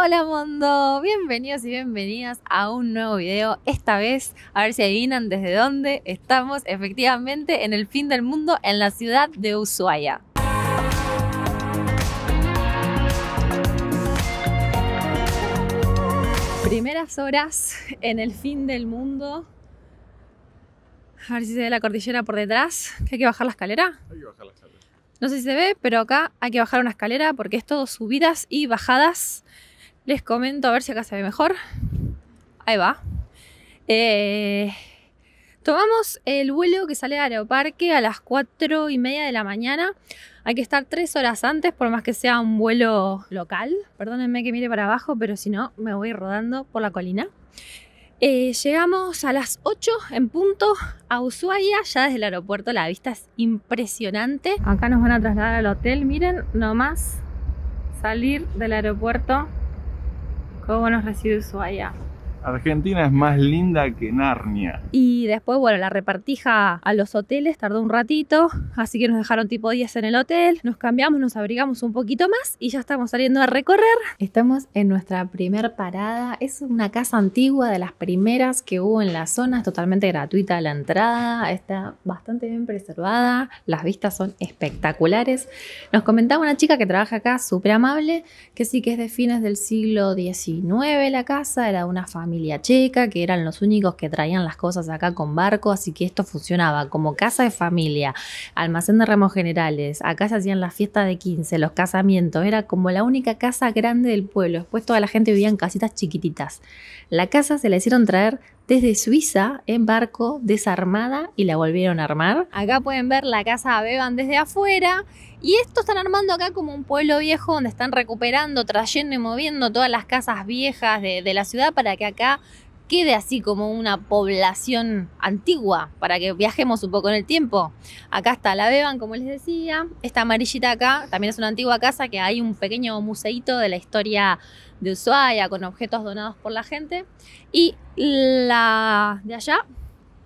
Hola mundo, bienvenidos y bienvenidas a un nuevo video. Esta vez, a ver si adivinan desde dónde estamos efectivamente en el fin del mundo en la ciudad de Ushuaia. Primeras horas en el fin del mundo. A ver si se ve la cordillera por detrás. hay que bajar la escalera? Hay que bajar la escalera. No sé si se ve, pero acá hay que bajar una escalera porque es todo subidas y bajadas. Les comento a ver si acá se ve mejor. Ahí va. Eh, tomamos el vuelo que sale del Aeroparque a las 4 y media de la mañana. Hay que estar 3 horas antes, por más que sea un vuelo local. Perdónenme que mire para abajo, pero si no, me voy rodando por la colina. Eh, llegamos a las 8 en punto a Ushuaia, ya desde el aeropuerto la vista es impresionante. Acá nos van a trasladar al hotel, miren, nomás salir del aeropuerto todos buenos residuos allá. Argentina es más linda que Narnia. Y después, bueno, la repartija a los hoteles tardó un ratito, así que nos dejaron tipo 10 en el hotel, nos cambiamos, nos abrigamos un poquito más y ya estamos saliendo a recorrer. Estamos en nuestra primer parada, es una casa antigua de las primeras que hubo en la zona, es totalmente gratuita la entrada, está bastante bien preservada, las vistas son espectaculares. Nos comentaba una chica que trabaja acá, súper amable, que sí que es de fines del siglo XIX la casa, era de una familia checa, que eran los únicos que traían las cosas acá con barco, así que esto funcionaba como casa de familia, almacén de remos generales, acá se hacían las fiestas de 15, los casamientos, era como la única casa grande del pueblo, después toda la gente vivía en casitas chiquititas. La casa se la hicieron traer desde Suiza en barco desarmada y la volvieron a armar. Acá pueden ver la casa Beban desde afuera y esto están armando acá como un pueblo viejo donde están recuperando, trayendo y moviendo todas las casas viejas de, la ciudad para que acá quede así como una población antigua, para que viajemos un poco en el tiempo. Acá está la Beban, como les decía. Esta amarillita acá también es una antigua casa que hay un pequeño museito de la historia de Ushuaia con objetos donados por la gente. Y la de allá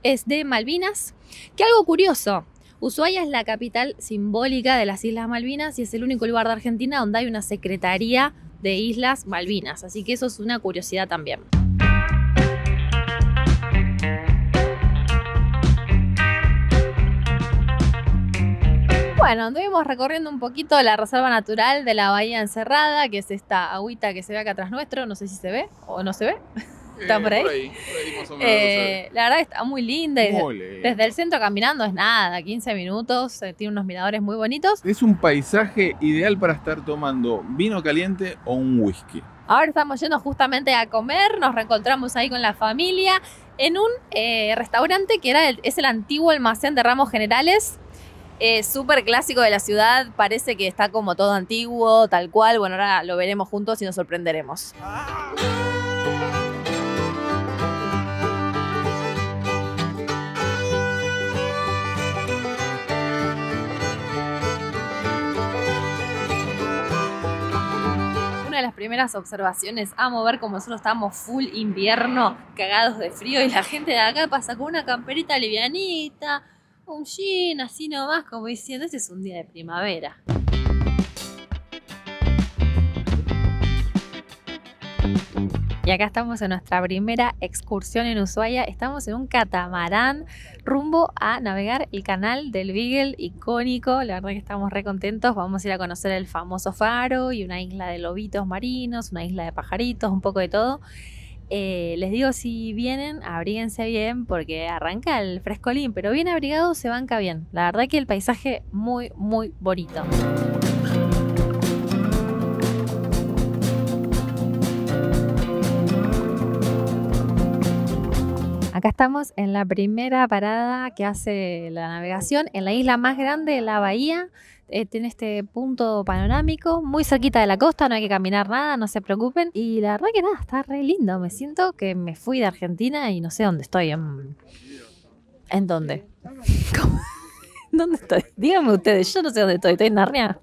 es de Malvinas, que algo curioso, Ushuaia es la capital simbólica de las Islas Malvinas y es el único lugar de Argentina donde hay una Secretaría de Islas Malvinas, así que eso es una curiosidad también. Bueno, anduvimos recorriendo un poquito la reserva natural de la Bahía Encerrada, que es esta agüita que se ve acá atrás nuestro, no sé si se ve o no se ve la verdad está muy linda. desde, el centro caminando es nada, 15 minutos, eh, tiene unos miradores muy bonitos. Es un paisaje ideal para estar tomando vino caliente o un whisky. Ahora estamos yendo justamente a comer, nos reencontramos ahí con la familia en un eh, restaurante que era es el antiguo almacén de ramos generales, eh, súper clásico de la ciudad, parece que está como todo antiguo, tal cual, bueno, ahora lo veremos juntos y nos sorprenderemos. Ah. las primeras observaciones. Amo ver como nosotros estamos full invierno, cagados de frío, y la gente de acá pasa con una camperita livianita, un jean, así nomás, como diciendo, este es un día de primavera. Y acá estamos en nuestra primera excursión en Ushuaia. Estamos en un catamarán rumbo a navegar el canal del Beagle, icónico. La verdad que estamos re contentos. Vamos a ir a conocer el famoso faro y una isla de lobitos marinos, una isla de pajaritos, un poco de todo. Eh, les digo, si vienen, abríguense bien porque arranca el frescolín, pero bien abrigado se banca bien. La verdad que el paisaje muy, muy bonito. Acá estamos en la primera parada que hace la navegación en la isla más grande de la bahía. Eh, tiene este punto panorámico, muy cerquita de la costa, no hay que caminar nada, no se preocupen. Y la verdad que nada, está re lindo. Me siento que me fui de Argentina y no sé dónde estoy. ¿En, dónde? ¿Cómo? ¿Dónde estoy? Díganme ustedes, yo no sé dónde estoy, estoy en Narnia.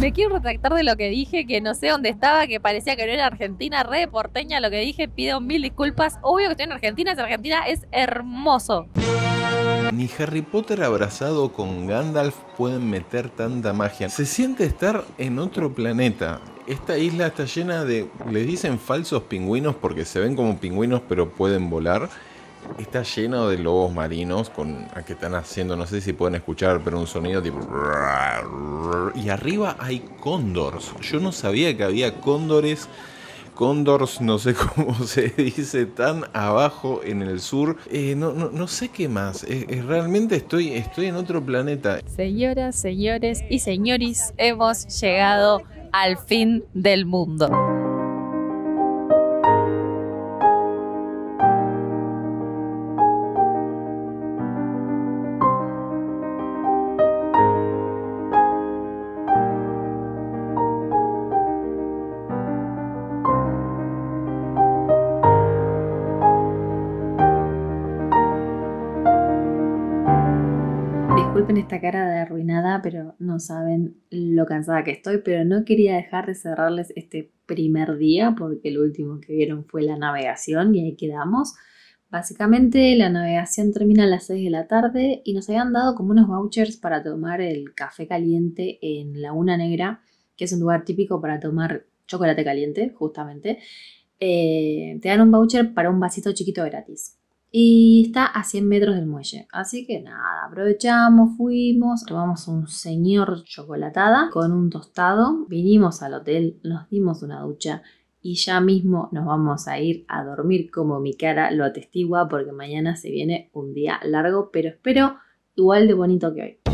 Me quiero retractar de lo que dije, que no sé dónde estaba, que parecía que no era Argentina, re porteña lo que dije, pido mil disculpas. Obvio que estoy en Argentina, es Argentina, es hermoso. Ni Harry Potter abrazado con Gandalf pueden meter tanta magia. Se siente estar en otro planeta. Esta isla está llena de, Les dicen falsos pingüinos porque se ven como pingüinos pero pueden volar está lleno de lobos marinos con a que están haciendo, no sé si pueden escuchar, pero un sonido tipo y arriba hay cóndores. Yo no sabía que había cóndores. cóndores, no sé cómo se dice, tan abajo en el sur. Eh, no, no, sé qué más. Eh, eh, realmente estoy, estoy en otro planeta. Señoras, señores y señores, hemos llegado al fin del mundo. saben lo cansada que estoy, pero no quería dejar de cerrarles este primer día porque el último que vieron fue la navegación y ahí quedamos. Básicamente la navegación termina a las 6 de la tarde y nos habían dado como unos vouchers para tomar el café caliente en una Negra, que es un lugar típico para tomar chocolate caliente, justamente. Eh, te dan un voucher para un vasito chiquito gratis y está a 100 metros del muelle. Así que nada, aprovechamos, fuimos, tomamos un señor chocolatada con un tostado, vinimos al hotel, nos dimos una ducha y ya mismo nos vamos a ir a dormir como mi cara lo atestigua porque mañana se viene un día largo, pero espero igual de bonito que hoy.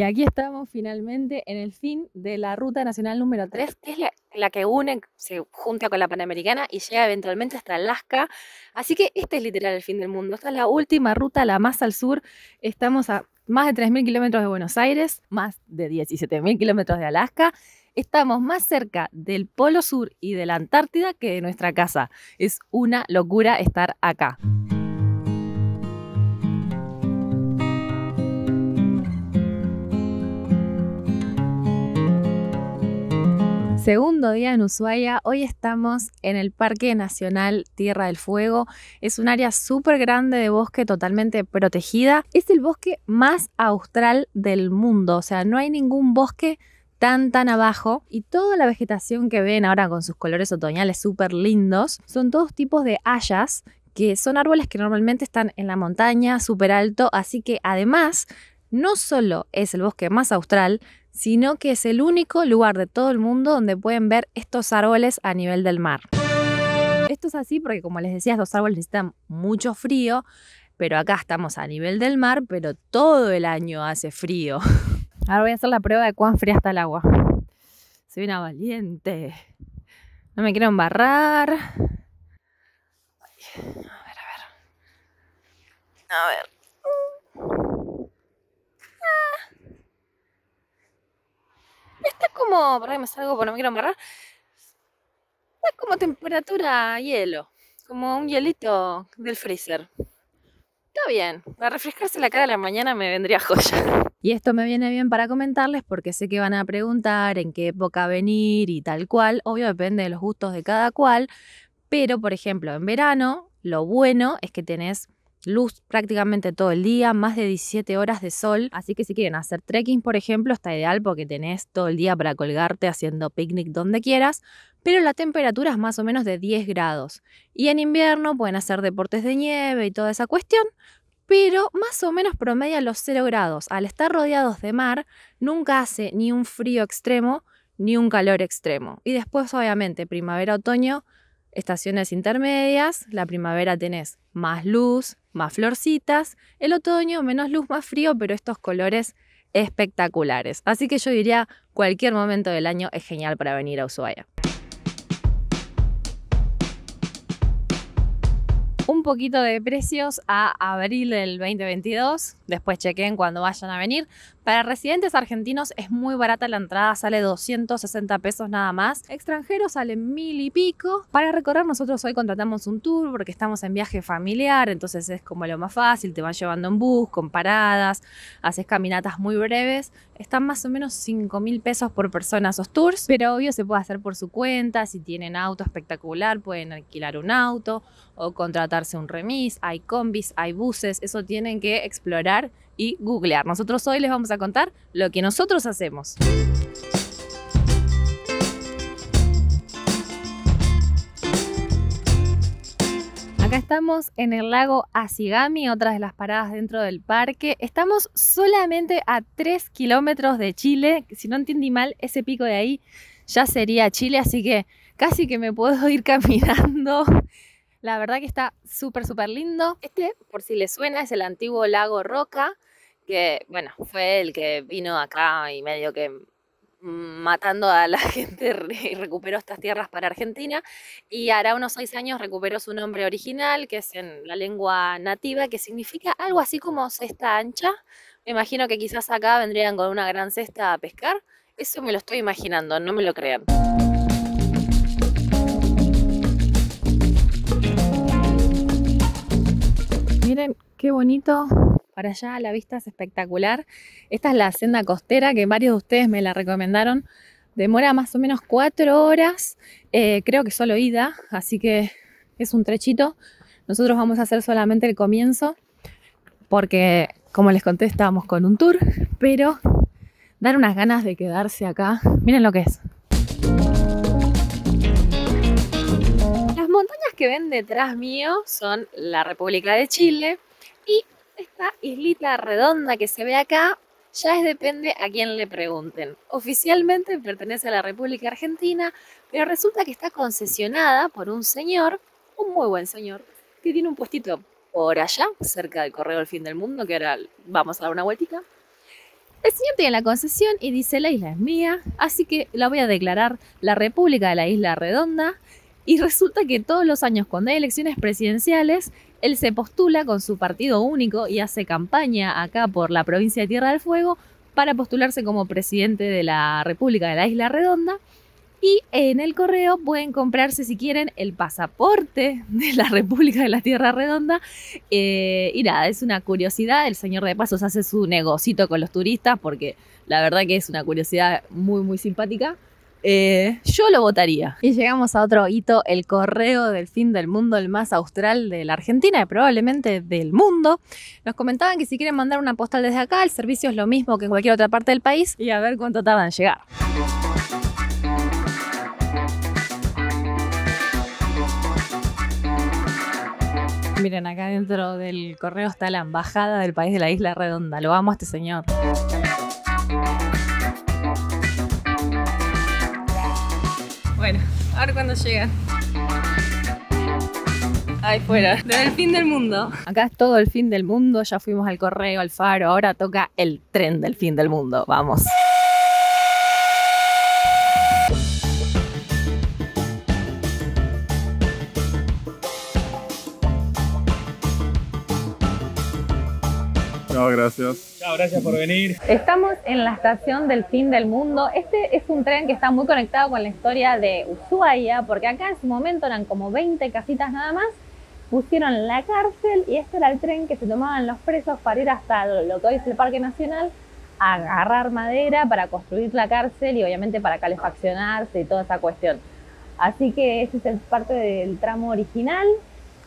Y aquí estamos finalmente en el fin de la ruta nacional número 3, que es la, que une, se junta con la Panamericana y llega eventualmente hasta Alaska. Así que este es literal el fin del mundo. Esta es la última ruta, la más al sur. Estamos a más de 3.000 kilómetros de Buenos Aires, más de 17.000 kilómetros de Alaska. Estamos más cerca del Polo Sur y de la Antártida que de nuestra casa. Es una locura estar acá. Segundo día en Ushuaia, hoy estamos en el Parque Nacional Tierra del Fuego. Es un área súper grande de bosque totalmente protegida. Es el bosque más austral del mundo, o sea, no hay ningún bosque tan tan abajo y toda la vegetación que ven ahora con sus colores otoñales súper lindos son todos tipos de hayas que son árboles que normalmente están en la montaña súper alto así que además no solo es el bosque más austral, sino que es el único lugar de todo el mundo donde pueden ver estos árboles a nivel del mar. Esto es así porque, como les decía, estos árboles necesitan mucho frío, pero acá estamos a nivel del mar, pero todo el año hace frío. Ahora voy a hacer la prueba de cuán fría está el agua. Soy una valiente. No me quiero embarrar. A ver, a ver. A ver. como, para ahí me salgo porque no me quiero embarrar, es como temperatura hielo, como un hielito del freezer. Está bien, para refrescarse la cara de la mañana me vendría joya. Y esto me viene bien para comentarles porque sé que van a preguntar en qué época venir y tal cual. Obvio depende de los gustos de cada cual, pero por ejemplo en verano lo bueno es que tenés luz prácticamente todo el día, más de 17 horas de sol, así que si quieren hacer trekking, por ejemplo, está ideal porque tenés todo el día para colgarte haciendo picnic donde quieras, pero la temperatura es más o menos de 10 grados. Y en invierno pueden hacer deportes de nieve y toda esa cuestión, pero más o menos promedia los 0 grados. Al estar rodeados de mar, nunca hace ni un frío extremo ni un calor extremo. Y después, obviamente, primavera-otoño, estaciones intermedias, la primavera tenés más luz, más florcitas, el otoño menos luz, más frío, pero estos colores espectaculares. Así que yo diría, cualquier momento del año es genial para venir a Ushuaia. Un poquito de precios a abril del 2022, después chequen cuando vayan a venir. Para residentes argentinos es muy barata la entrada, sale 260 pesos nada más. Extranjeros sale mil y pico. Para recorrer nosotros hoy contratamos un tour porque estamos en viaje familiar, entonces es como lo más fácil, te van llevando en bus, con paradas, haces caminatas muy breves. Están más o menos 5 mil pesos por persona esos tours, pero obvio se puede hacer por su cuenta, si tienen auto espectacular pueden alquilar un auto o contratarse un remis, hay combis, hay buses, eso tienen que explorar y googlear. Nosotros hoy les vamos a contar lo que nosotros hacemos. Acá estamos en el lago Asigami, otra de las paradas dentro del parque. Estamos solamente a 3 kilómetros de Chile. Si no entendí mal, ese pico de ahí ya sería Chile, así que casi que me puedo ir caminando. La verdad que está súper, súper lindo. Este, por si le suena, es el antiguo lago Roca que, bueno, fue el que vino acá y medio que matando a la gente y recuperó estas tierras para Argentina y hará unos seis años recuperó su nombre original, que es en la lengua nativa, que significa algo así como cesta ancha. Me imagino que quizás acá vendrían con una gran cesta a pescar. Eso me lo estoy imaginando, no me lo crean. Miren qué bonito para allá, la vista es espectacular. Esta es la senda costera que varios de ustedes me la recomendaron. Demora más o menos cuatro horas, eh, creo que solo ida, así que es un trechito. Nosotros vamos a hacer solamente el comienzo, porque como les conté, estábamos con un tour, pero dar unas ganas de quedarse acá. Miren lo que es. Las montañas que ven detrás mío son la República de Chile y esta islita redonda que se ve acá ya es depende a quién le pregunten. Oficialmente pertenece a la República Argentina, pero resulta que está concesionada por un señor, un muy buen señor, que tiene un puestito por allá, cerca del Correo del Fin del Mundo, que ahora vamos a dar una vueltita. El señor tiene la concesión y dice la isla es mía, así que la voy a declarar la República de la Isla Redonda y resulta que todos los años cuando hay elecciones presidenciales, él se postula con su partido único y hace campaña acá por la provincia de Tierra del Fuego para postularse como presidente de la República de la Isla Redonda. Y en el correo pueden comprarse, si quieren, el pasaporte de la República de la Tierra Redonda. Eh, y nada, es una curiosidad. El señor de Pasos hace su negocito con los turistas porque la verdad que es una curiosidad muy, muy simpática. Eh, yo lo votaría. Y llegamos a otro hito, el correo del fin del mundo, el más austral de la Argentina y probablemente del mundo. Nos comentaban que si quieren mandar una postal desde acá, el servicio es lo mismo que en cualquier otra parte del país y a ver cuánto tardan en llegar. Miren, acá dentro del correo está la embajada del país de la Isla Redonda. Lo amo a este señor. cuando llega. Ahí fuera, desde el fin del mundo. Acá es todo el fin del mundo, ya fuimos al correo, al faro, ahora toca el tren del fin del mundo. Vamos. gracias. Chao, gracias por venir. Estamos en la estación del fin del mundo. Este es un tren que está muy conectado con la historia de Ushuaia, porque acá en su momento eran como 20 casitas nada más. Pusieron la cárcel y este era el tren que se tomaban los presos para ir hasta lo que hoy es el Parque Nacional a agarrar madera para construir la cárcel y obviamente para calefaccionarse y toda esa cuestión. Así que ese es parte del tramo original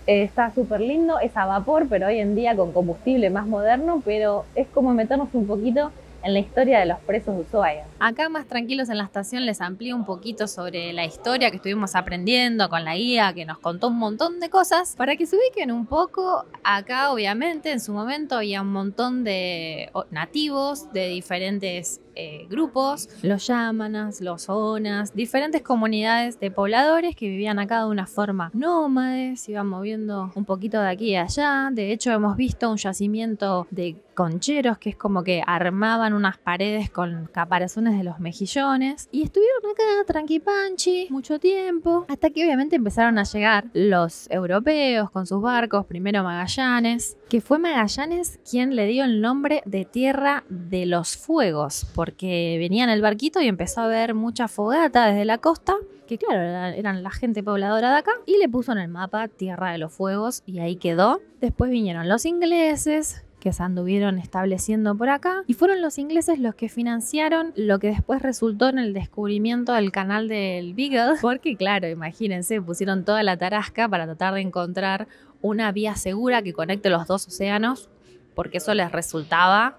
está súper lindo, es a vapor, pero hoy en día con combustible más moderno, pero es como meternos un poquito en la historia de los presos de Ushuaia. Acá más tranquilos en la estación les amplío un poquito sobre la historia que estuvimos aprendiendo con la guía que nos contó un montón de cosas para que se ubiquen un poco. Acá obviamente en su momento había un montón de nativos de diferentes eh, grupos, los Yamanas, los onas, diferentes comunidades de pobladores que vivían acá de una forma nómade, se iban moviendo un poquito de aquí a allá. De hecho, hemos visto un yacimiento de concheros que es como que armaban unas paredes con caparazones de los mejillones y estuvieron acá tranquipanchi mucho tiempo hasta que obviamente empezaron a llegar los europeos con sus barcos, primero Magallanes, que fue Magallanes quien le dio el nombre de Tierra de los Fuegos porque venía en el barquito y empezó a ver mucha fogata desde la costa, que claro, eran la gente pobladora de acá, y le puso en el mapa Tierra de los Fuegos y ahí quedó. Después vinieron los ingleses, que se anduvieron estableciendo por acá. Y fueron los ingleses los que financiaron lo que después resultó en el descubrimiento del canal del Beagle. Porque claro, imagínense, pusieron toda la tarasca para tratar de encontrar una vía segura que conecte los dos océanos, porque eso les resultaba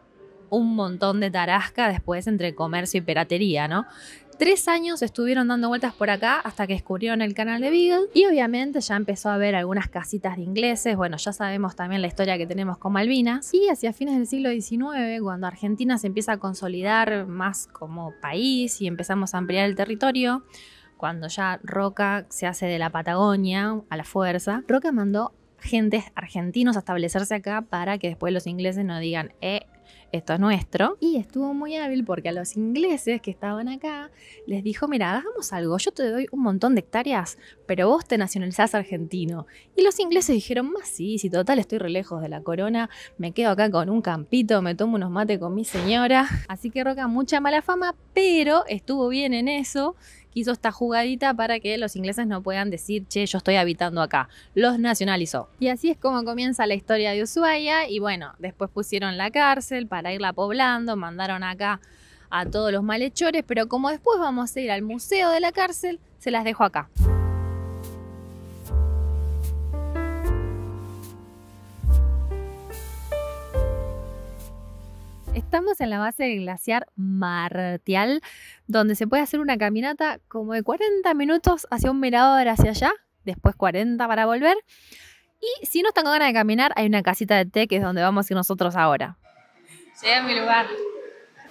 un montón de tarasca después entre comercio y piratería, ¿no? Tres años estuvieron dando vueltas por acá hasta que descubrieron el canal de Beagle y obviamente ya empezó a haber algunas casitas de ingleses, bueno, ya sabemos también la historia que tenemos con Malvinas y hacia fines del siglo XIX, cuando Argentina se empieza a consolidar más como país y empezamos a ampliar el territorio, cuando ya Roca se hace de la Patagonia a la fuerza, Roca mandó gentes argentinos a establecerse acá para que después los ingleses no digan, eh, esto es nuestro. Y estuvo muy hábil porque a los ingleses que estaban acá les dijo, mira, hagamos algo, yo te doy un montón de hectáreas, pero vos te nacionalizás argentino. Y los ingleses dijeron, más sí, si total estoy re lejos de la corona, me quedo acá con un campito, me tomo unos mates con mi señora. Así que Roca mucha mala fama, pero estuvo bien en eso hizo esta jugadita para que los ingleses no puedan decir, che, yo estoy habitando acá. Los nacionalizó. Y así es como comienza la historia de Ushuaia y bueno, después pusieron la cárcel para irla poblando, mandaron acá a todos los malhechores, pero como después vamos a ir al museo de la cárcel, se las dejo acá. Estamos en la base del glaciar Martial, donde se puede hacer una caminata como de 40 minutos hacia un mirador hacia allá, después 40 para volver. Y si no están con ganas de caminar, hay una casita de té que es donde vamos a ir nosotros ahora. Sí, es mi lugar.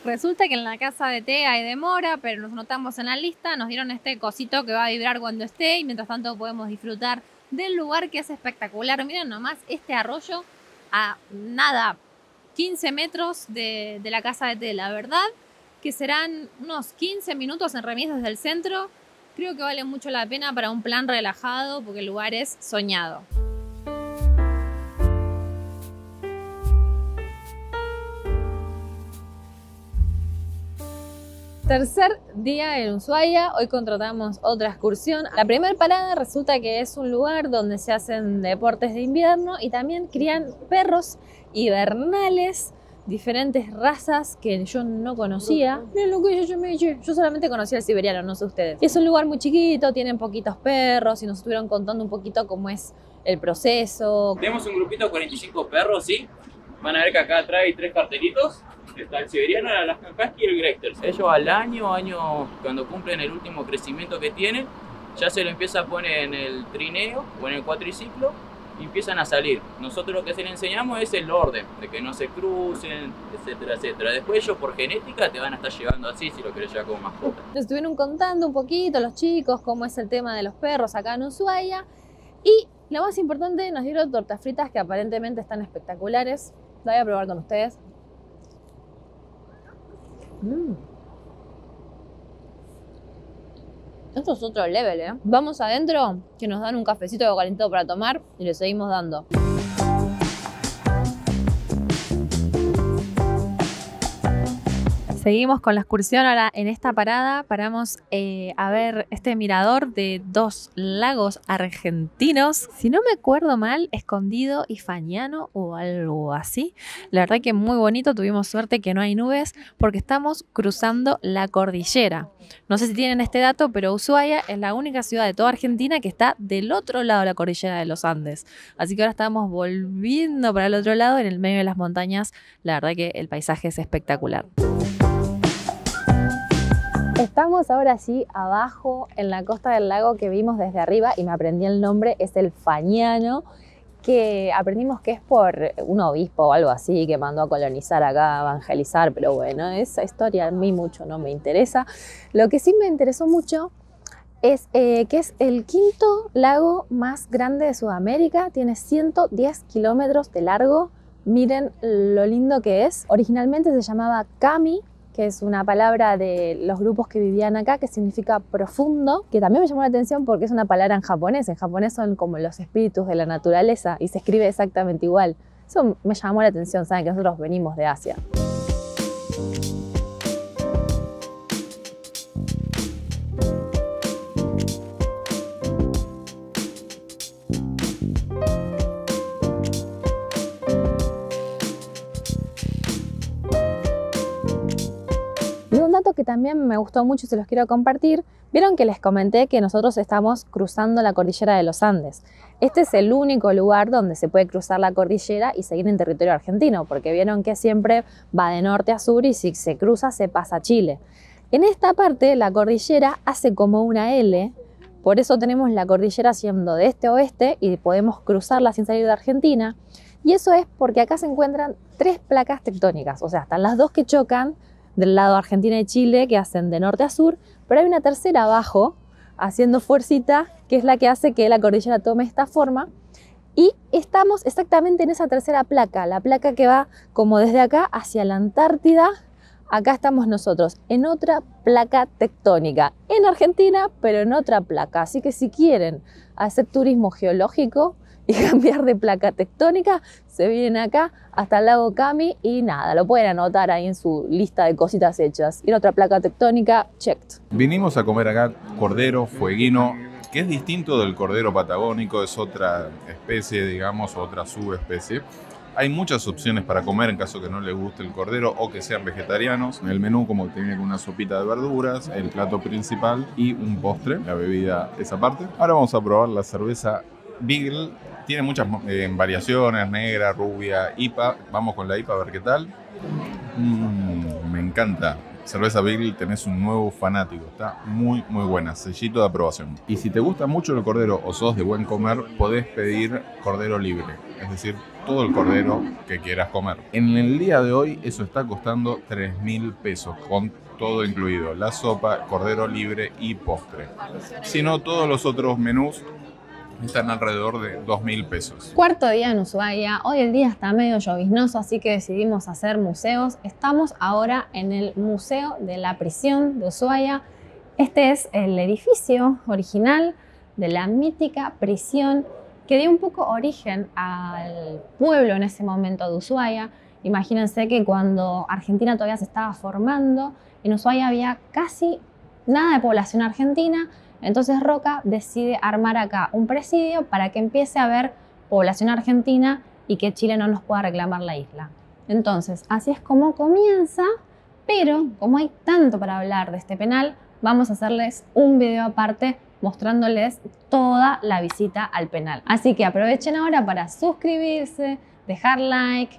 Resulta que en la casa de té hay demora, pero nos notamos en la lista, nos dieron este cosito que va a vibrar cuando esté y mientras tanto podemos disfrutar del lugar que es espectacular. Miren nomás este arroyo a nada, 15 metros de, la casa de tela, ¿verdad? Que serán unos 15 minutos en remis desde el centro. Creo que vale mucho la pena para un plan relajado porque el lugar es soñado. Tercer día en Ushuaia, hoy contratamos otra excursión. La primera parada resulta que es un lugar donde se hacen deportes de invierno y también crían perros hibernales, diferentes razas que yo no conocía. yo, solamente conocía el siberiano, no sé ustedes. es un lugar muy chiquito, tienen poquitos perros y nos estuvieron contando un poquito cómo es el proceso. Tenemos un grupito de 45 perros, ¿sí? Van a ver que acá trae tres cartelitos. Está el siberiano, el y el Greysters. Ellos al año, año cuando cumplen el último crecimiento que tienen, ya se lo empieza a poner en el trineo o en el cuatriciclo y empiezan a salir. Nosotros lo que se les enseñamos es el orden, de que no se crucen, etcétera, etcétera. Después ellos por genética te van a estar llevando así si lo quieres llevar como mascota. Nos estuvieron contando un poquito los chicos cómo es el tema de los perros acá en Ushuaia y lo más importante nos dieron tortas fritas que aparentemente están espectaculares. La voy a probar con ustedes. Mm. Esto es otro level, ¿eh? Vamos adentro, que nos dan un cafecito calentado para tomar y le seguimos dando. Seguimos con la excursión. Ahora en esta parada paramos eh, a ver este mirador de dos lagos argentinos. Si no me acuerdo mal, escondido y fañano o algo así. La verdad que muy bonito. Tuvimos suerte que no hay nubes porque estamos cruzando la cordillera. No sé si tienen este dato, pero Ushuaia es la única ciudad de toda Argentina que está del otro lado de la cordillera de los Andes. Así que ahora estamos volviendo para el otro lado, en el medio de las montañas. La verdad que el paisaje es espectacular. Estamos ahora sí abajo en la costa del lago que vimos desde arriba y me aprendí el nombre, es el Fañano, que aprendimos que es por un obispo o algo así que mandó a colonizar acá, a evangelizar, pero bueno, esa historia a mí mucho no me interesa. Lo que sí me interesó mucho es eh, que es el quinto lago más grande de Sudamérica, tiene 110 kilómetros de largo. Miren lo lindo que es. Originalmente se llamaba Cami, que es una palabra de los grupos que vivían acá que significa profundo, que también me llamó la atención porque es una palabra en japonés. En japonés son como los espíritus de la naturaleza y se escribe exactamente igual. Eso me llamó la atención, saben que nosotros venimos de Asia. que también me gustó mucho y se los quiero compartir, vieron que les comenté que nosotros estamos cruzando la cordillera de los Andes. Este es el único lugar donde se puede cruzar la cordillera y seguir en territorio argentino, porque vieron que siempre va de norte a sur y si se cruza se pasa a Chile. En esta parte la cordillera hace como una L, por eso tenemos la cordillera siendo de este a oeste y podemos cruzarla sin salir de Argentina. Y eso es porque acá se encuentran tres placas tectónicas, o sea, están las dos que chocan, del lado Argentina y Chile que hacen de norte a sur, pero hay una tercera abajo haciendo fuercita que es la que hace que la cordillera tome esta forma. Y estamos exactamente en esa tercera placa, la placa que va como desde acá hacia la Antártida. Acá estamos nosotros, en otra placa tectónica, en Argentina, pero en otra placa. Así que si quieren hacer turismo geológico, y cambiar de placa tectónica, se vienen acá hasta el lago Cami y nada, lo pueden anotar ahí en su lista de cositas hechas. Y otra placa tectónica, checked. Vinimos a comer acá cordero, fueguino, que es distinto del cordero patagónico, es otra especie, digamos, otra subespecie. Hay muchas opciones para comer en caso que no les guste el cordero o que sean vegetarianos. En El menú como que tiene una sopita de verduras, el plato principal y un postre, la bebida esa parte. Ahora vamos a probar la cerveza Beagle tiene muchas eh, variaciones, negra, rubia, IPA. Vamos con la IPA a ver qué tal. Mm, me encanta. Cerveza Beagle, tenés un nuevo fanático. Está muy, muy buena. Sellito de aprobación. Y si te gusta mucho el cordero o sos de buen comer, podés pedir cordero libre. Es decir, todo el cordero que quieras comer. En el día de hoy, eso está costando 3 mil pesos, con todo incluido: la sopa, cordero libre y postre. Si no, todos los otros menús están alrededor de 2.000 mil pesos. Cuarto día en Ushuaia, hoy el día está medio lloviznoso, así que decidimos hacer museos. Estamos ahora en el Museo de la Prisión de Ushuaia. Este es el edificio original de la mítica prisión que dio un poco origen al pueblo en ese momento de Ushuaia. Imagínense que cuando Argentina todavía se estaba formando, en Ushuaia había casi nada de población argentina entonces Roca decide armar acá un presidio para que empiece a haber población argentina y que Chile no nos pueda reclamar la isla. Entonces, así es como comienza, pero como hay tanto para hablar de este penal, vamos a hacerles un video aparte mostrándoles toda la visita al penal. Así que aprovechen ahora para suscribirse, dejar like,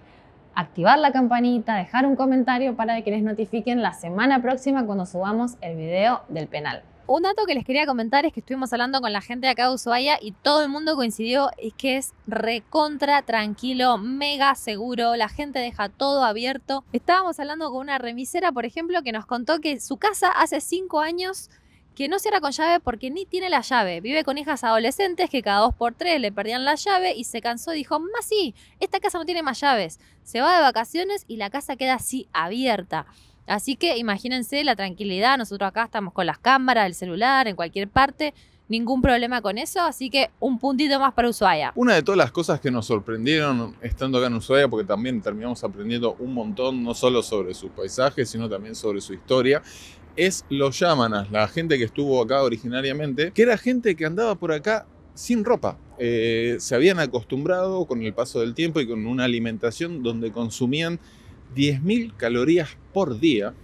activar la campanita, dejar un comentario para que les notifiquen la semana próxima cuando subamos el video del penal. Un dato que les quería comentar es que estuvimos hablando con la gente de acá de Ushuaia y todo el mundo coincidió es que es recontra tranquilo, mega seguro, la gente deja todo abierto. Estábamos hablando con una remisera, por ejemplo, que nos contó que su casa hace cinco años que no cierra con llave porque ni tiene la llave. Vive con hijas adolescentes que cada dos por tres le perdían la llave y se cansó y dijo, más sí, esta casa no tiene más llaves. Se va de vacaciones y la casa queda así abierta. Así que imagínense la tranquilidad, nosotros acá estamos con las cámaras, el celular, en cualquier parte, ningún problema con eso, así que un puntito más para Ushuaia. Una de todas las cosas que nos sorprendieron estando acá en Ushuaia, porque también terminamos aprendiendo un montón, no solo sobre sus paisajes, sino también sobre su historia, es los yámanas, la gente que estuvo acá originariamente, que era gente que andaba por acá sin ropa. Eh, se habían acostumbrado con el paso del tiempo y con una alimentación donde consumían 10.000 calorías por día,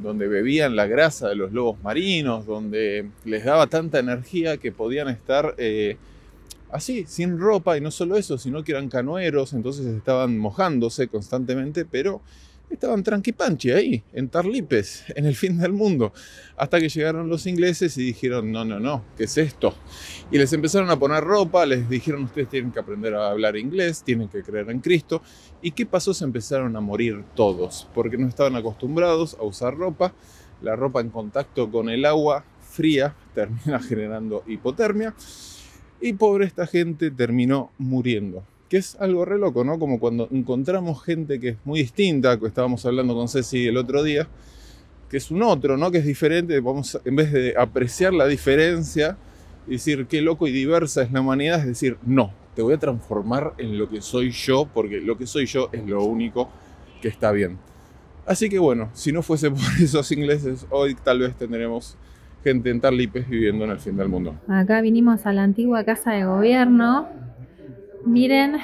donde bebían la grasa de los lobos marinos, donde les daba tanta energía que podían estar eh, así, sin ropa, y no solo eso, sino que eran canoeros, entonces estaban mojándose constantemente, pero estaban tranquipanchi ahí, en Tarlipes, en el fin del mundo, hasta que llegaron los ingleses y dijeron, no, no, no, ¿qué es esto? Y les empezaron a poner ropa, les dijeron, ustedes tienen que aprender a hablar inglés, tienen que creer en Cristo. ¿Y qué pasó? Se empezaron a morir todos, porque no estaban acostumbrados a usar ropa. La ropa en contacto con el agua fría termina generando hipotermia. Y pobre esta gente terminó muriendo que es algo re loco, ¿no? Como cuando encontramos gente que es muy distinta, que estábamos hablando con Ceci el otro día, que es un otro, ¿no? Que es diferente, vamos, en vez de apreciar la diferencia y decir qué loco y diversa es la humanidad, es decir, no, te voy a transformar en lo que soy yo, porque lo que soy yo es lo único que está bien. Así que bueno, si no fuese por esos ingleses, hoy tal vez tendremos gente en Tarlipes viviendo en el fin del mundo. Acá vinimos a la antigua casa de gobierno, miren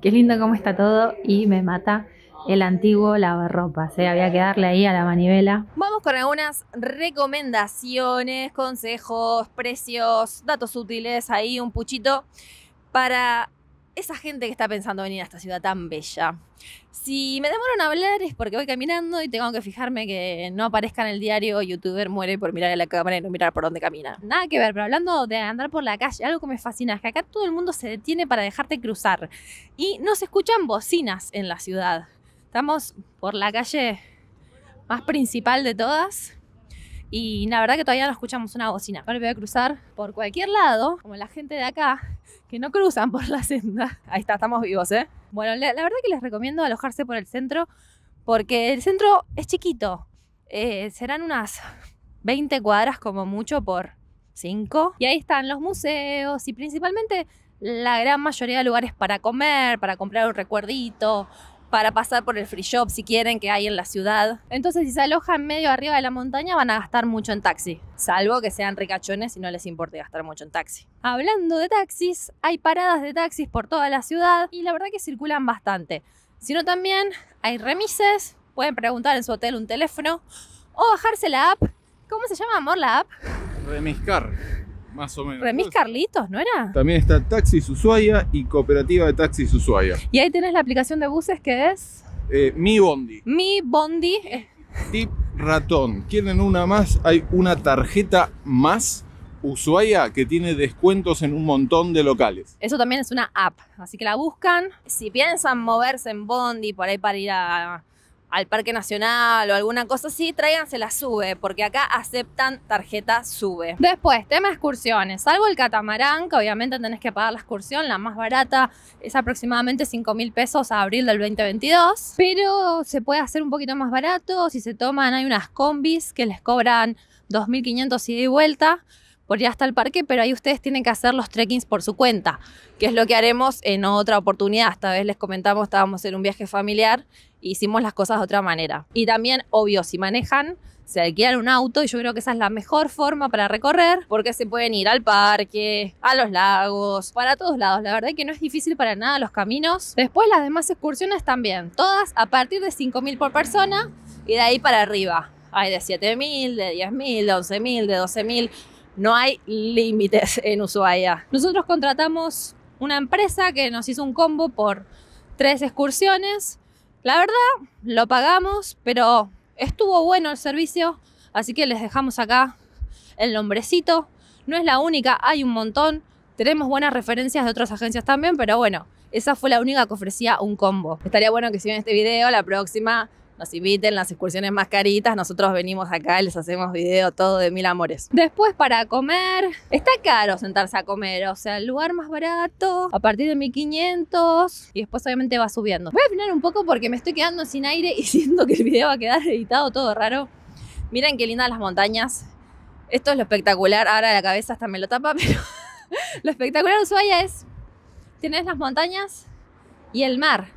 qué lindo cómo está todo y me mata el antiguo lavarropas, eh. había que darle ahí a la manivela. Vamos con algunas recomendaciones, consejos, precios, datos útiles, ahí un puchito para esa gente que está pensando venir a esta ciudad tan bella. Si me demoran a hablar es porque voy caminando y tengo que fijarme que no aparezca en el diario youtuber muere por mirar a la cámara y no mirar por dónde camina. Nada que ver, pero hablando de andar por la calle, algo que me fascina es que acá todo el mundo se detiene para dejarte cruzar y no se escuchan bocinas en la ciudad. Estamos por la calle más principal de todas y la verdad que todavía no escuchamos una bocina. Ahora voy a cruzar por cualquier lado, como la gente de acá, que no cruzan por la senda. Ahí está, estamos vivos, ¿eh? Bueno, la, verdad que les recomiendo alojarse por el centro, porque el centro es chiquito. Eh, serán unas 20 cuadras como mucho por 5. Y ahí están los museos y principalmente la gran mayoría de lugares para comer, para comprar un recuerdito, para pasar por el free shop si quieren que hay en la ciudad. Entonces, si se alojan medio arriba de la montaña, van a gastar mucho en taxi, salvo que sean ricachones y no les importe gastar mucho en taxi. Hablando de taxis, hay paradas de taxis por toda la ciudad y la verdad que circulan bastante. Sino también hay remises, pueden preguntar en su hotel un teléfono o bajarse la app. ¿Cómo se llama, amor, la app? Remiscar. Más o menos. Remis Carlitos, ¿no era? También está Taxis Ushuaia y Cooperativa de Taxis Ushuaia. Y ahí tenés la aplicación de buses que es. Eh, Mi Bondi. Mi Bondi. Tip ratón. ¿Quieren una más? Hay una tarjeta más. Ushuaia que tiene descuentos en un montón de locales. Eso también es una app, así que la buscan. Si piensan moverse en Bondi por ahí para ir a al Parque Nacional o alguna cosa así, tráiganse la SUBE, porque acá aceptan tarjeta SUBE. Después, tema excursiones. Salvo el catamarán, que obviamente tenés que pagar la excursión, la más barata es aproximadamente 5 mil pesos a abril del 2022, pero se puede hacer un poquito más barato. Si se toman, hay unas combis que les cobran 2.500 y y vuelta por ya hasta el parque, pero ahí ustedes tienen que hacer los trekkings por su cuenta, que es lo que haremos en otra oportunidad. Esta vez les comentamos, estábamos en un viaje familiar hicimos las cosas de otra manera. Y también, obvio, si manejan, se alquilan un auto y yo creo que esa es la mejor forma para recorrer porque se pueden ir al parque, a los lagos, para todos lados. La verdad es que no es difícil para nada los caminos. Después las demás excursiones también, todas a partir de 5.000 por persona y de ahí para arriba. Hay de 7.000, de 10.000, de 11.000, de 12.000. No hay límites en Ushuaia. Nosotros contratamos una empresa que nos hizo un combo por tres excursiones la verdad, lo pagamos, pero estuvo bueno el servicio, así que les dejamos acá el nombrecito. No es la única, hay un montón. Tenemos buenas referencias de otras agencias también, pero bueno, esa fue la única que ofrecía un combo. Estaría bueno que si ven este video, la próxima nos inviten las excursiones más caritas, nosotros venimos acá, les hacemos video todo de mil amores. Después para comer, está caro sentarse a comer, o sea, el lugar más barato, a partir de 1500 y después obviamente va subiendo. Voy a frenar un poco porque me estoy quedando sin aire y siento que el video va a quedar editado todo raro. Miren qué lindas las montañas. Esto es lo espectacular, ahora la cabeza hasta me lo tapa, pero lo espectacular de Ushuaia es, tienes las montañas y el mar.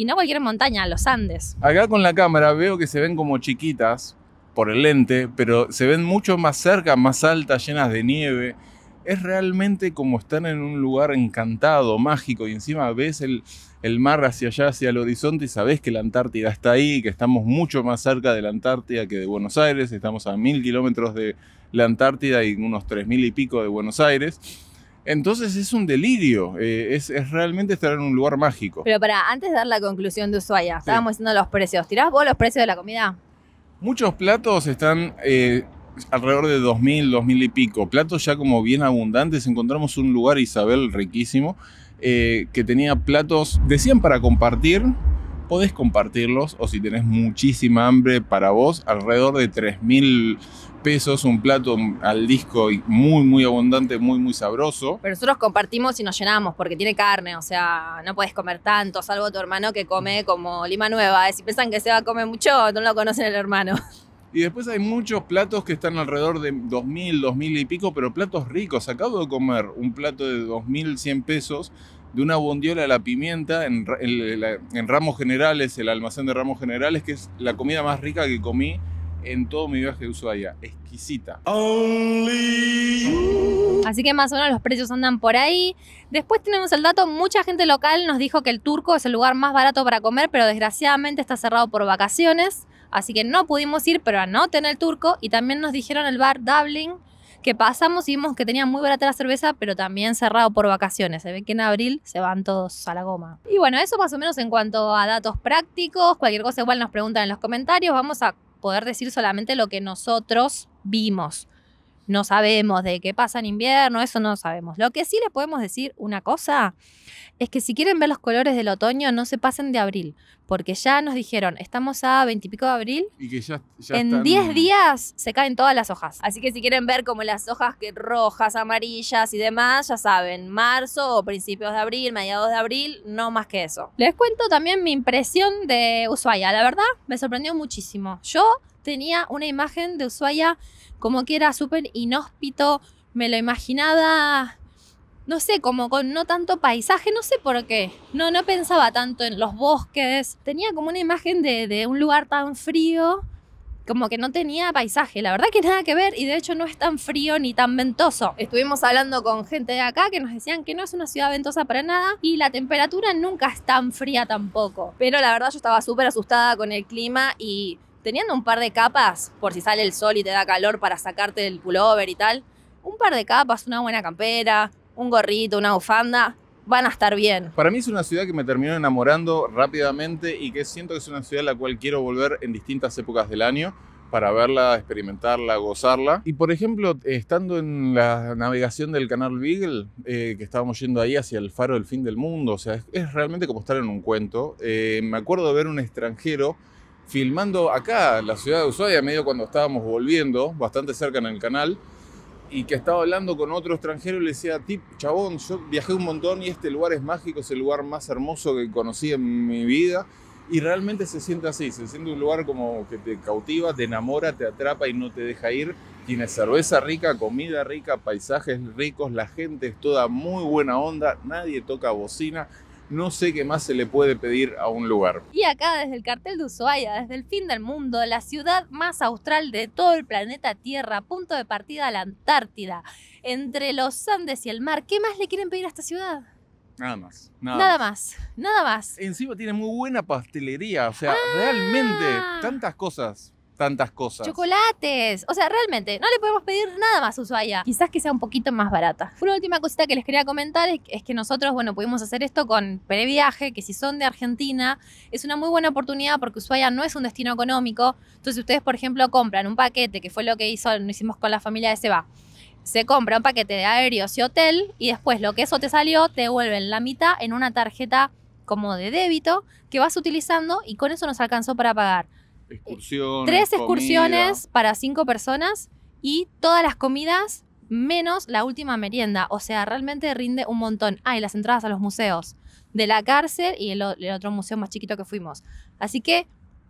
Y no cualquier montaña, los Andes. Acá con la cámara veo que se ven como chiquitas por el lente, pero se ven mucho más cerca, más altas, llenas de nieve. Es realmente como estar en un lugar encantado, mágico, y encima ves el, mar hacia allá, hacia el horizonte, y sabes que la Antártida está ahí, que estamos mucho más cerca de la Antártida que de Buenos Aires, estamos a mil kilómetros de la Antártida y unos tres mil y pico de Buenos Aires entonces es un delirio, eh, es, realmente estar en un lugar mágico. Pero para, antes de dar la conclusión de Ushuaia, estábamos diciendo los precios. ¿Tirás vos los precios de la comida? Muchos platos están eh, alrededor de 2.000, 2.000 y pico. Platos ya como bien abundantes. Encontramos un lugar, Isabel, riquísimo, eh, que tenía platos, decían para compartir, podés compartirlos o si tenés muchísima hambre para vos, alrededor de 3 mil pesos, un plato al disco muy, muy abundante, muy, muy sabroso. Pero nosotros compartimos y nos llenamos porque tiene carne, o sea, no puedes comer tanto, salvo tu hermano que come mm. como lima nueva. Eh, si piensan que se va a comer mucho, no lo conocen el hermano. Y después hay muchos platos que están alrededor de 2.000, 2.000 y pico, pero platos ricos. Acabo de comer un plato de 2.100 pesos de una bondiola a la pimienta en, Ramos Generales, el almacén de Ramos Generales, que es la comida más rica que comí en todo mi viaje de Ushuaia. Exquisita. Así que más o menos los precios andan por ahí. Después tenemos el dato, mucha gente local nos dijo que el turco es el lugar más barato para comer, pero desgraciadamente está cerrado por vacaciones. Así que no pudimos ir, pero anoten el turco. Y también nos dijeron el bar Dublin, que pasamos y vimos que tenían muy barata la cerveza, pero también cerrado por vacaciones. Se ve que en abril se van todos a la goma. Y bueno, eso más o menos en cuanto a datos prácticos. Cualquier cosa igual nos preguntan en los comentarios. Vamos a poder decir solamente lo que nosotros vimos. No sabemos de qué pasa en invierno, eso no sabemos. Lo que sí les podemos decir una cosa es que si quieren ver los colores del otoño, no se pasen de abril porque ya nos dijeron, estamos a 20 pico de abril. Y que ya, ya En 10 días se caen todas las hojas. Así que si quieren ver como las hojas que rojas, amarillas y demás, ya saben, marzo o principios de abril, mediados de abril, no más que eso. Les cuento también mi impresión de Ushuaia. La verdad, me sorprendió muchísimo. Yo tenía una imagen de Ushuaia como que era súper inhóspito, me lo imaginaba no sé, como con no tanto paisaje, no sé por qué. No, no pensaba tanto en los bosques. Tenía como una imagen de, de un lugar tan frío, como que no tenía paisaje. La verdad que nada que ver y de hecho no es tan frío ni tan ventoso. Estuvimos hablando con gente de acá que nos decían que no es una ciudad ventosa para nada y la temperatura nunca es tan fría tampoco. Pero la verdad yo estaba súper asustada con el clima y teniendo un par de capas, por si sale el sol y te da calor para sacarte el pullover y tal, un par de capas, una buena campera, un gorrito, una bufanda, van a estar bien. Para mí es una ciudad que me terminó enamorando rápidamente y que siento que es una ciudad a la cual quiero volver en distintas épocas del año para verla, experimentarla, gozarla. Y por ejemplo, estando en la navegación del canal Beagle, eh, que estábamos yendo ahí hacia el faro del fin del mundo, o sea, es, realmente como estar en un cuento. Eh, me acuerdo de ver un extranjero filmando acá, la ciudad de Ushuaia, medio cuando estábamos volviendo, bastante cerca en el canal, y que estaba hablando con otro extranjero y le decía, Tip, chabón, yo viajé un montón y este lugar es mágico, es el lugar más hermoso que conocí en mi vida. Y realmente se siente así, se siente un lugar como que te cautiva, te enamora, te atrapa y no te deja ir. Tiene cerveza rica, comida rica, paisajes ricos, la gente es toda muy buena onda, nadie toca bocina, no sé qué más se le puede pedir a un lugar. Y acá desde el cartel de Ushuaia, desde el fin del mundo, la ciudad más austral de todo el planeta Tierra, punto de partida a la Antártida, entre los Andes y el mar, ¿qué más le quieren pedir a esta ciudad? Nada más. Nada, más. Nada más. Encima tiene muy buena pastelería, o sea, realmente ah. tantas cosas tantas cosas. Chocolates. O sea, realmente, no le podemos pedir nada más a Ushuaia. Quizás que sea un poquito más barata. Una última cosita que les quería comentar es, que nosotros, bueno, pudimos hacer esto con Previaje, que si son de Argentina, es una muy buena oportunidad porque Ushuaia no es un destino económico. Entonces, ustedes, por ejemplo, compran un paquete, que fue lo que hizo, lo hicimos con la familia de Seba se compra un paquete de aéreos y hotel y después lo que eso te salió te devuelven la mitad en una tarjeta como de débito que vas utilizando y con eso nos alcanzó para pagar Excursiones. Tres excursiones para cinco personas y todas las comidas menos la última merienda. O sea, realmente rinde un montón. Ah, y las entradas a los museos de la cárcel y el otro museo más chiquito que fuimos. Así que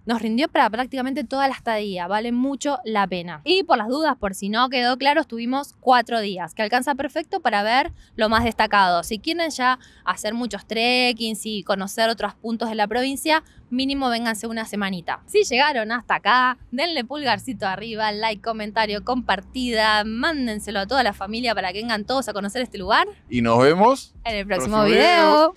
nos rindió para prácticamente toda la estadía, vale mucho la pena. Y por las dudas, por si no quedó claro, estuvimos cuatro días, que alcanza perfecto para ver lo más destacado. Si quieren ya hacer muchos trekkings y conocer otros puntos de la provincia, mínimo vénganse una semanita. Si llegaron hasta acá, denle pulgarcito arriba, like, comentario, compartida, mándenselo a toda la familia para que vengan todos a conocer este lugar. Y nos vemos en el próximo, video.